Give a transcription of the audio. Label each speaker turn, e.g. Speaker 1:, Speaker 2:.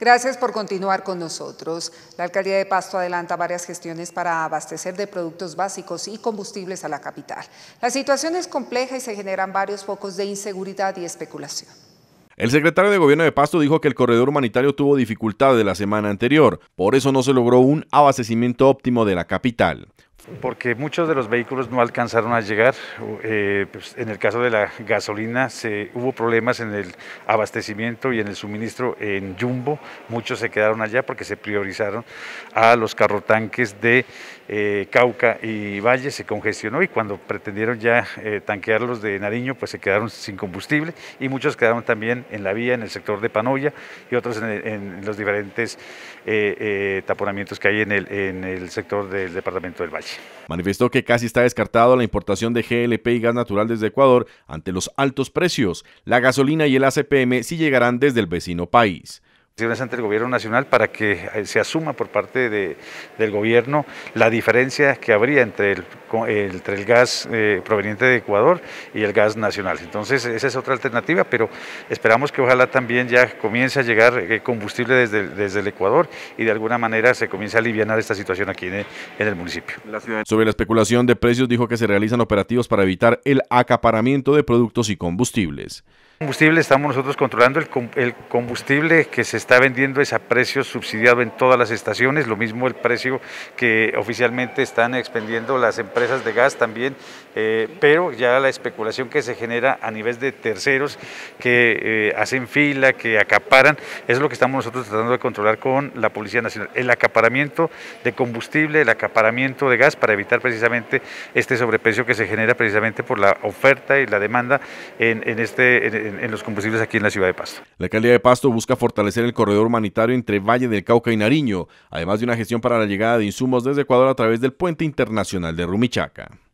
Speaker 1: Gracias por continuar con nosotros. La Alcaldía de Pasto adelanta varias gestiones para abastecer de productos básicos y combustibles a la capital. La situación es compleja y se generan varios focos de inseguridad y especulación. El secretario de Gobierno de Pasto dijo que el corredor humanitario tuvo dificultades la semana anterior, por eso no se logró un abastecimiento óptimo de la capital
Speaker 2: porque muchos de los vehículos no alcanzaron a llegar. Eh, pues, en el caso de la gasolina se, hubo problemas en el abastecimiento y en el suministro en Jumbo. Muchos se quedaron allá porque se priorizaron a los carrotanques de eh, Cauca y Valle. Se congestionó y cuando pretendieron ya eh, tanquearlos de Nariño, pues se quedaron sin combustible y muchos quedaron también en la vía, en el sector de Panoya y otros en, en los diferentes
Speaker 1: taponamientos que hay en el, en el sector del departamento del Valle. Manifestó que casi está descartado la importación de GLP y gas natural desde Ecuador ante los altos precios. La gasolina y el ACPM sí llegarán desde el vecino país el gobierno nacional para que eh, se asuma por
Speaker 2: parte de, del gobierno la diferencia que habría entre el entre el gas eh, proveniente de Ecuador y el gas nacional. Entonces, esa es otra alternativa, pero esperamos que ojalá también ya comience a llegar eh, combustible desde, el, desde el Ecuador y de alguna manera
Speaker 1: se comience a aliviar esta situación aquí en el, municipio. Sobre la especulación de precios, dijo que se realizan operativos para evitar el acaparamiento de productos y combustibles combustible, estamos nosotros
Speaker 2: controlando el, combustible que se está vendiendo es a precio subsidiado en todas las estaciones, lo mismo el precio que oficialmente están expendiendo las empresas de gas también, eh, pero ya la especulación que se genera a nivel de terceros que eh, hacen fila, que acaparan, es lo que estamos nosotros tratando de controlar con la Policía Nacional, el acaparamiento de combustible, el acaparamiento de gas para evitar precisamente este sobreprecio que se
Speaker 1: genera precisamente por la
Speaker 2: oferta y la demanda en, este en, los combustibles aquí en la ciudad
Speaker 1: de Pasto. La alcaldía de Pasto busca fortalecer el corredor humanitario entre Valle del Cauca y Nariño, además de una gestión para la llegada de insumos desde Ecuador a través del puente internacional de Rumichaca.